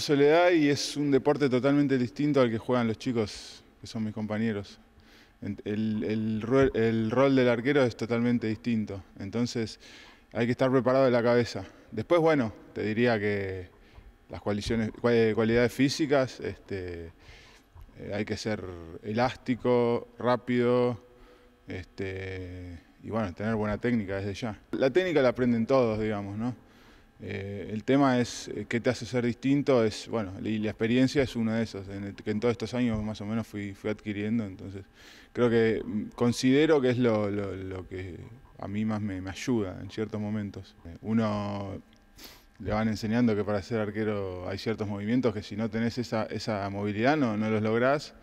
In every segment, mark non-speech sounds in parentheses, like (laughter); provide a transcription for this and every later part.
soledad y es un deporte totalmente distinto al que juegan los chicos, que son mis compañeros. El, rol del arquero es totalmente distinto, entonces hay que estar preparado de la cabeza. Después, bueno, te diría que las eh, cualidades físicas, este, eh, hay que ser elástico, rápido, este, y bueno, tener buena técnica desde ya. La técnica la aprenden todos, digamos, ¿no? Eh, el tema es eh, qué te hace ser distinto, es bueno, y la experiencia es uno de esos, que en todos estos años más o menos fui, fui adquiriendo, entonces creo que mm, considero que es lo, que a mí más me, ayuda en ciertos momentos. Eh, uno le van enseñando que para ser arquero hay ciertos movimientos que si no tenés esa, movilidad no, los lográs.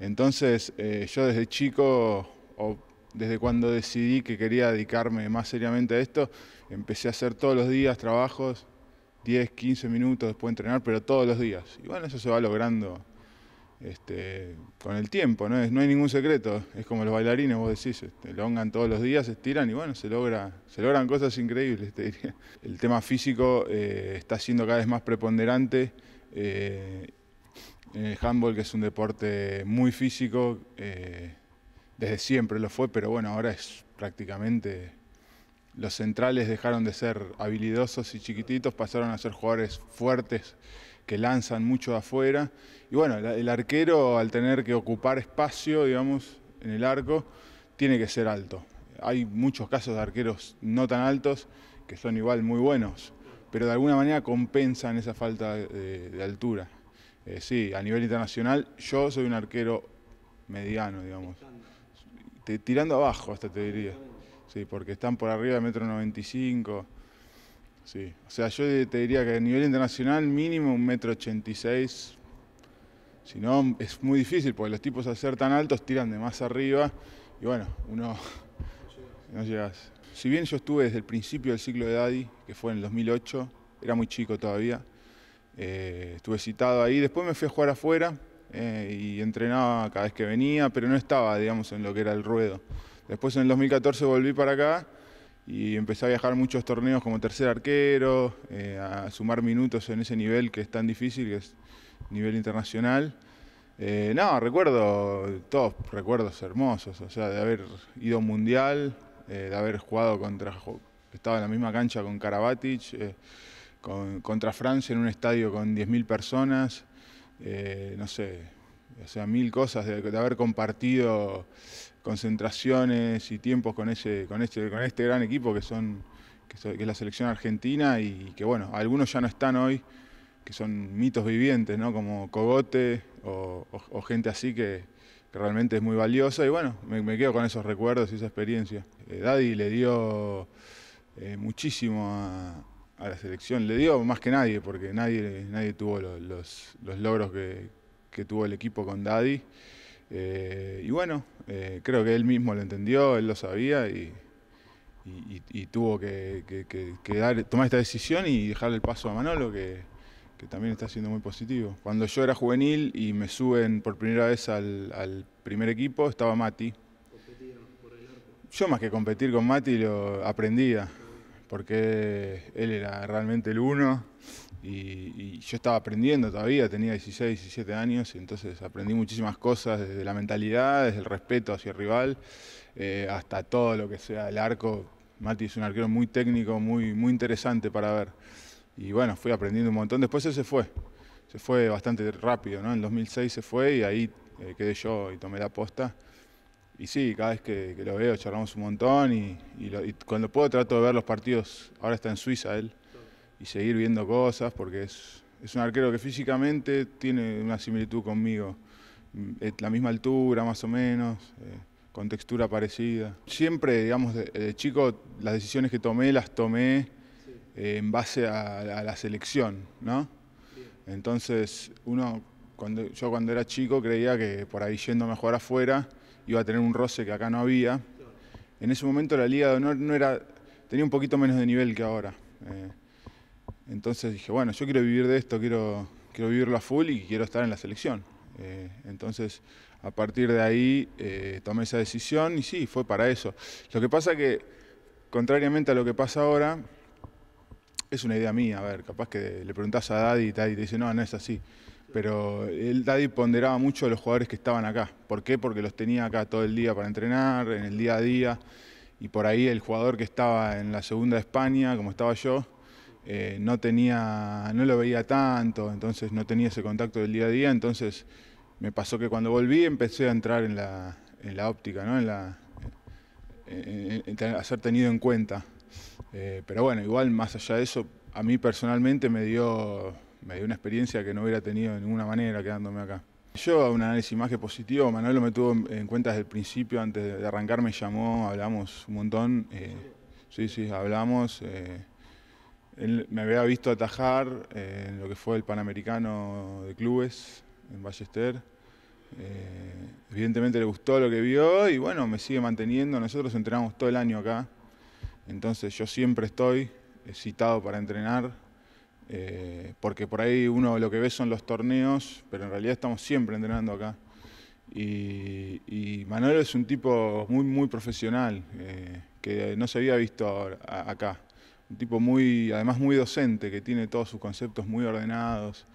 Entonces yo desde chico desde cuando decidí que quería dedicarme más seriamente a esto, empecé a hacer todos los días trabajos, 10, 15 minutos después de entrenar, pero todos los días. Y bueno, eso se va logrando este, con el tiempo, ¿no? no hay ningún secreto. Es como los bailarines, vos decís, este, longan todos los días, se estiran y bueno, se, logra, se logran cosas increíbles, te diría. El tema físico eh, está siendo cada vez más preponderante. Eh, el handball, que es un deporte muy físico, eh, desde siempre lo fue, pero bueno, ahora es prácticamente... Los centrales dejaron de ser habilidosos y chiquititos, pasaron a ser jugadores fuertes que lanzan mucho de afuera. Y bueno, el arquero al tener que ocupar espacio, digamos, en el arco, tiene que ser alto. Hay muchos casos de arqueros no tan altos que son igual muy buenos, pero de alguna manera compensan esa falta de, altura. Eh, sí, a nivel internacional yo soy un arquero mediano, digamos tirando abajo hasta te diría. Sí, porque están por arriba de metro 95. Sí, o sea, yo te diría que a nivel internacional mínimo un metro Si no, es muy difícil porque los tipos al ser tan altos tiran de más arriba y bueno, uno (laughs) no llegas. Si bien yo estuve desde el principio del ciclo de Daddy, que fue en el 2008, era muy chico todavía, eh, estuve citado ahí, después me fui a jugar afuera, eh, y entrenaba cada vez que venía, pero no estaba, digamos, en lo que era el ruedo. Después en el 2014 volví para acá y empecé a viajar muchos torneos como tercer arquero, eh, a sumar minutos en ese nivel que es tan difícil, que es nivel internacional. Eh, no, recuerdo todos recuerdos hermosos, o sea, de haber ido a un mundial, de haber jugado contra, estaba en la misma cancha con Karabatic, contra Francia en un estadio con 10.000 personas, eh, no sé, o sea, mil cosas de, haber compartido concentraciones y tiempos con, ese, con, este, con este gran equipo que, son, que, es la selección argentina y que, bueno, algunos ya no están hoy, que son mitos vivientes, ¿no? Como Cogote o, gente así que, realmente es muy valiosa y, bueno, me, quedo con esos recuerdos y esa experiencia. Eh, Daddy le dio eh, muchísimo a a la selección. Le dio más que nadie, porque nadie, nadie tuvo los, logros que, tuvo el equipo con Daddy. Eh, y bueno, eh, creo que él mismo lo entendió, él lo sabía y, tuvo que, dar, tomar esta decisión y dejarle el paso a Manolo, que, también está siendo muy positivo. Cuando yo era juvenil y me suben por primera vez al, primer equipo, estaba Mati. Yo más que competir con Mati lo aprendía porque él era realmente el uno y, yo estaba aprendiendo todavía, tenía 16, 17 años, y entonces aprendí muchísimas cosas desde la mentalidad, desde el respeto hacia el rival, eh, hasta todo lo que sea el arco. Mati es un arquero muy técnico, muy, muy interesante para ver. Y bueno, fui aprendiendo un montón. Después él se fue, se fue bastante rápido, ¿no? En 2006 se fue y ahí eh, quedé yo y tomé la posta. Y sí, cada vez que, lo veo charlamos un montón y, cuando puedo trato de ver los partidos, ahora está en Suiza él, y seguir viendo cosas porque es, un arquero que físicamente tiene una similitud conmigo, mm, la misma altura más o menos, eh, con textura parecida. Siempre, digamos, de, chico las decisiones que tomé las tomé eh, en base a, la selección, ¿no? Entonces, uno, cuando, yo cuando era chico creía que por ahí yendo mejor afuera, iba a tener un roce que acá no había. En ese momento la Liga de Honor no era, tenía un poquito menos de nivel que ahora. Eh, entonces dije, bueno, yo quiero vivir de esto, quiero, quiero vivirlo a full y quiero estar en la selección. Eh, entonces, a partir de ahí eh, tomé esa decisión y sí, fue para eso. Lo que pasa que, contrariamente a lo que pasa ahora, es una idea mía, a ver, capaz que le preguntás a Daddy y Daddy te dice, no, no es así pero él Daddy ponderaba mucho a los jugadores que estaban acá. ¿Por qué? Porque los tenía acá todo el día para entrenar, en el día a día, y por ahí el jugador que estaba en la segunda de España, como estaba yo, eh, no tenía, no lo veía tanto, entonces no tenía ese contacto del día a día, entonces me pasó que cuando volví empecé a entrar en la, en la óptica, ¿no? en la, a ser tenido en cuenta. Eh, pero bueno, igual más allá de eso, a mí personalmente me dio me dio una experiencia que no hubiera tenido de ninguna manera quedándome acá. Yo, un análisis más positivo, Manuel lo me tuvo en cuenta desde el principio, antes de arrancar me llamó, hablamos un montón. Eh, sí, sí, hablamos. Eh, él me había visto atajar eh, en lo que fue el Panamericano de Clubes en Ballester. evidentemente le gustó lo que vio y bueno, me sigue manteniendo. Nosotros entrenamos todo el año acá, entonces yo siempre estoy excitado para entrenar. Eh, porque por ahí uno lo que ve son los torneos, pero en realidad estamos siempre entrenando acá. Y, Manuel es un tipo muy, muy profesional, eh, que no se había visto acá. Un tipo muy, además muy docente, que tiene todos sus conceptos muy ordenados.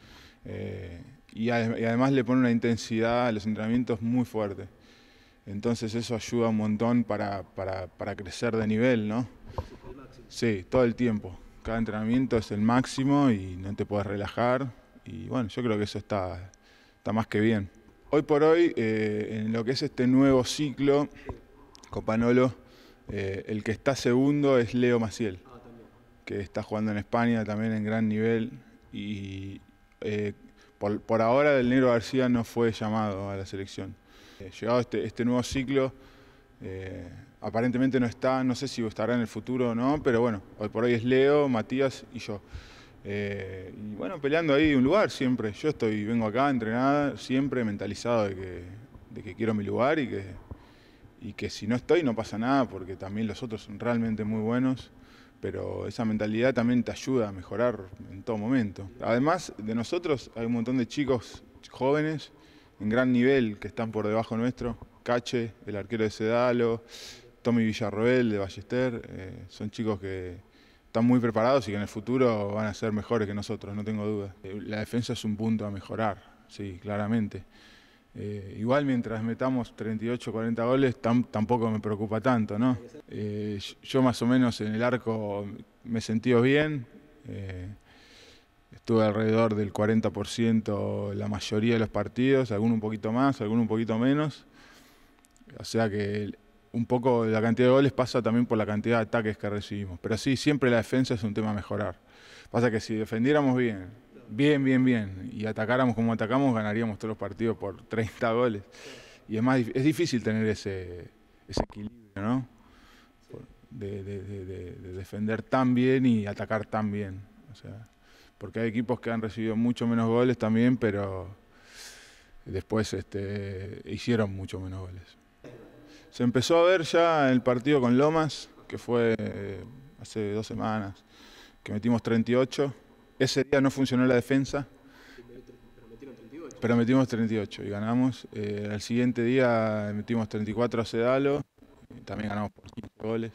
Eh, y, además le pone una intensidad a los entrenamientos muy fuerte. Entonces eso ayuda un montón para, para, para crecer de nivel, ¿no? Sí, todo el tiempo cada entrenamiento es el máximo y no te puedes relajar. Y bueno, yo creo que eso está, está más que bien. Hoy por hoy, eh, en lo que es este nuevo ciclo, Copanolo, eh, el que está segundo es Leo Maciel, ah, que está jugando en España también en gran nivel. Y eh, por, ahora el negro García no fue llamado a la selección. llegado este, este nuevo ciclo, aparentemente no está, no sé si estará en el futuro o no, pero bueno, hoy por hoy es Leo, Matías y yo. Eh, y bueno, peleando ahí un lugar siempre. Yo estoy, vengo acá entrenada, siempre mentalizado de que, quiero mi lugar y que, y que si no estoy no pasa nada, porque también los otros son realmente muy buenos pero esa mentalidad también te ayuda a mejorar en todo momento. Además de nosotros hay un montón de chicos jóvenes en gran nivel que están por debajo nuestro, Cache, el arquero de Sedalo, Tommy Villarroel, de Ballester, eh, son chicos que están muy preparados y que en el futuro van a ser mejores que nosotros, no tengo duda. Eh, la defensa es un punto a mejorar, sí, claramente. Eh, igual mientras metamos 38, 40 goles, tampoco me preocupa tanto, ¿no? yo más o menos en el arco me sentí bien. estuve alrededor del 40% la mayoría de los partidos, algún un poquito más, algún un poquito menos. O sea que un poco la cantidad de goles pasa también por la cantidad de ataques que recibimos. Pero sí, siempre la defensa es un tema a mejorar. Pasa que si defendiéramos bien, bien, bien, bien, y atacáramos como atacamos, ganaríamos todos los partidos por 30 (laughs) goles. Y más es difícil tener ese, equilibrio, ¿no? De, defender tan bien y atacar tan bien. sea, porque hay equipos que han recibido mucho menos goles también, pero después este, hicieron mucho menos goles. Se empezó a ver ya el partido con Lomas, que fue eh, hace dos semanas, que metimos 38. Ese día no funcionó la defensa. Pero, metimos 38 y ganamos. El eh, al siguiente día metimos 34 a Cedalo. también ganamos por 15 goles.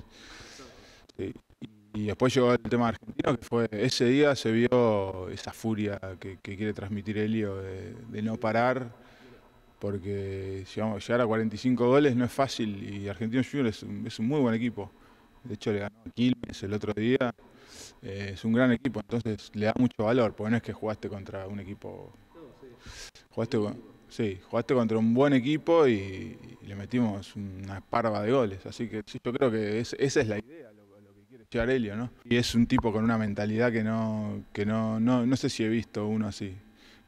Y después llegó el tema argentino, que fue ese día se vio esa furia que, quiere transmitir Helio de no parar porque vamos llegar a 45 goles no es fácil y Argentinos Juniors es un, muy buen equipo. De hecho, le ganó a Quilmes el otro día. Eh, es un gran equipo, entonces le da mucho valor, porque no es que jugaste contra un equipo. Jugaste, jugaste contra un buen equipo y, le metimos una parva de goles. Así que yo creo que esa es la idea, lo, que quiere llegar ¿no? Y es un tipo con una mentalidad que no, que no, no sé si he visto uno así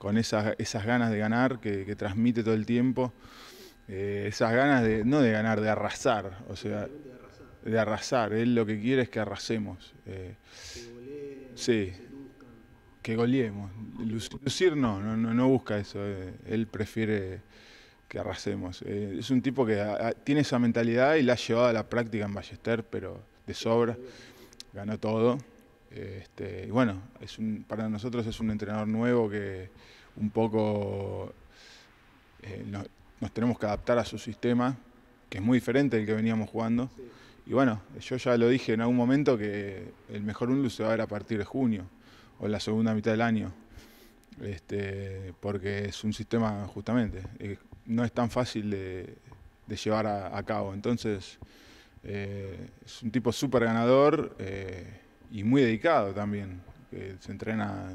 con esas, esas ganas de ganar que, transmite todo el tiempo, eh, esas ganas de, no de ganar, de arrasar, o sea, de arrasar, él lo que quiere es que arrasemos. que eh, sí, que goleemos. Lucir no, no, no busca eso, eh, él prefiere que arrasemos. es un tipo que tiene esa mentalidad y la ha llevado a la práctica en Ballester, pero de sobra. Ganó todo. Este, y bueno, es un, para nosotros es un entrenador nuevo que un poco eh, nos tenemos que adaptar a su sistema, que es muy diferente del que veníamos jugando. Y bueno, yo ya lo dije en algún momento que el mejor UNLU se va a ver a partir de junio o la segunda mitad del año. Este, porque es un sistema justamente, eh, no es tan fácil de, llevar a, cabo. Entonces, eh, es un tipo súper ganador y muy dedicado también, que se entrena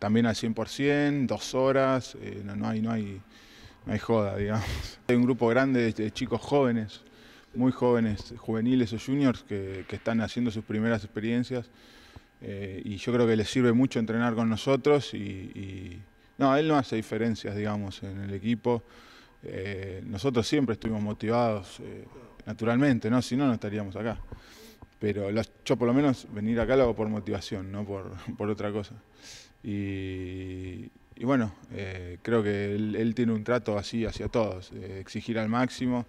también al 100%, dos horas, eh, no, hay, no, hay, no hay joda, digamos. (laughs) Hay un grupo grande de, chicos jóvenes, muy jóvenes, juveniles o juniors, que, están haciendo sus primeras experiencias eh, y yo creo que les sirve mucho entrenar con nosotros y, no, él no hace diferencias, digamos, en el equipo. Eh, nosotros siempre estuvimos motivados, naturalmente, ¿no? Si no, no estaríamos acá. Pero los, yo por lo menos venir acá lo hago por motivación, no por, (laughs) otra cosa. Y, bueno, eh, creo que él, tiene un trato así hacia todos, exigir al máximo.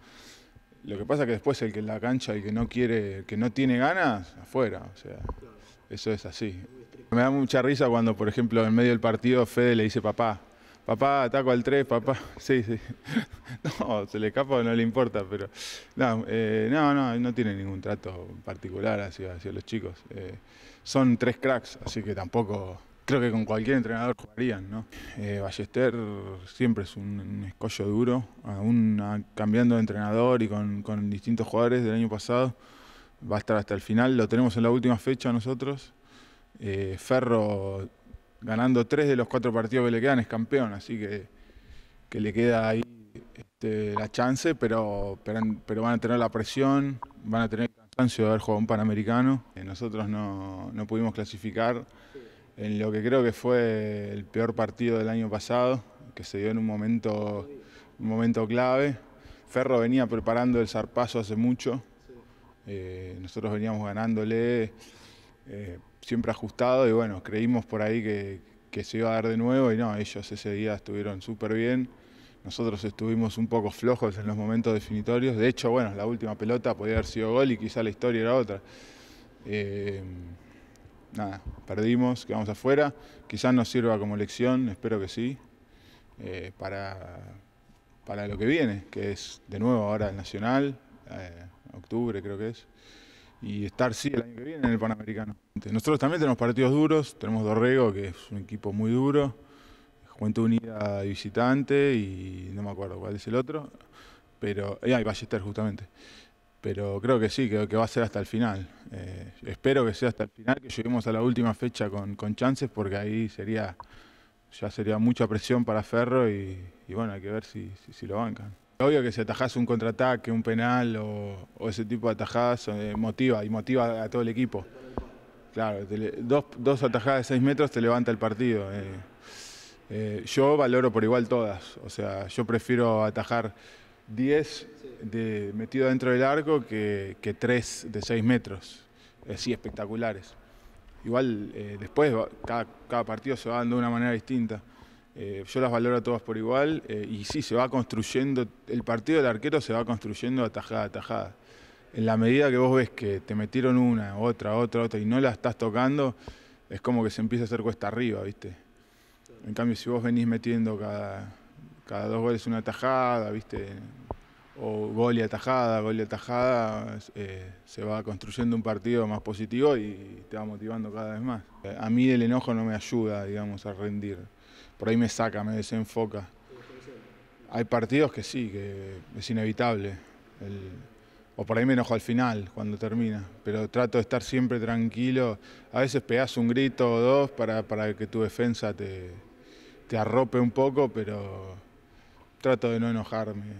Lo que pasa es que después el que en la cancha, y que no quiere, que no tiene ganas, afuera. O sea, eso es así. Me da mucha risa cuando, por ejemplo, en medio del partido Fede le dice papá Papá, ataco al 3, papá. (laughs) Sí, sí. (laughs) No, se le escapa o no le importa, pero. No, eh, no, no, no, tiene ningún trato particular hacia, hacia los chicos. Eh, son tres cracks, así que tampoco. Creo que con cualquier entrenador jugarían, ¿no? Eh, Ballester siempre es un, escollo duro, aún cambiando de entrenador y con, distintos jugadores del año pasado. Va a estar hasta el final, lo tenemos en la última fecha nosotros. Ferro ganando tres de los cuatro partidos que le quedan, es campeón, así que, que le queda ahí este, la chance, pero, pero, van a tener la presión, van a tener el cansancio de haber jugado un Panamericano. Nosotros no, pudimos clasificar en lo que creo que fue el peor partido del año pasado, que se dio en un momento, momento clave. Ferro venía preparando el zarpazo hace mucho, eh, nosotros veníamos ganándole. Eh, siempre ajustado y bueno, creímos por ahí que, se iba a dar de nuevo y no, ellos ese día estuvieron súper bien. Nosotros estuvimos un poco flojos en los momentos definitorios. De hecho, bueno, la última pelota podía haber sido gol y quizá la historia era otra. Eh, nada, perdimos, quedamos afuera. Quizás nos sirva como lección, espero que sí, eh, para, para lo que viene, que es de nuevo ahora el Nacional, eh, octubre creo que es y estar sí el año que viene en el Panamericano. Nosotros también tenemos partidos duros, tenemos Dorrego, que es un equipo muy duro, Juventud Unida y visitante y no me acuerdo cuál es el otro, pero eh, hay Ballester justamente. Pero creo que sí, que, que va a ser hasta el final. Eh, espero que sea hasta el final, que lleguemos a la última fecha con, chances, porque ahí sería ya sería mucha presión para Ferro y, bueno, hay que ver si lo bancan. Obvio que si atajás un contraataque, un penal o, ese tipo de atajadas eh, motiva y motiva a todo el equipo. Claro, dos, atajadas de seis metros te levanta el partido. Eh. Eh, yo valoro por igual todas, o sea, yo prefiero atajar 10 de, metido dentro del arco que, tres de seis metros, sí, espectaculares. Igual después cada, cada partido se va dando de una manera distinta. Eh, yo las valoro a todas por igual eh, y sí, se va construyendo, el partido del arquero se va construyendo atajada, atajada. En la medida que vos ves que te metieron una, otra, otra, otra y no la estás tocando, es como que se empieza a hacer cuesta arriba, ¿viste? En cambio, si vos venís metiendo cada, cada dos goles una atajada ¿viste? O gol y atajada, gol y atajada, eh, se va construyendo un partido más positivo y te va motivando cada vez más. A mí el enojo no me ayuda, digamos, a rendir por ahí me saca, me desenfoca. Hay partidos que sí, que es inevitable. o por ahí me enojo al final, cuando termina. Pero trato de estar siempre tranquilo. A veces pegas un grito o dos para, que tu defensa te arrope un poco, pero trato de no enojarme.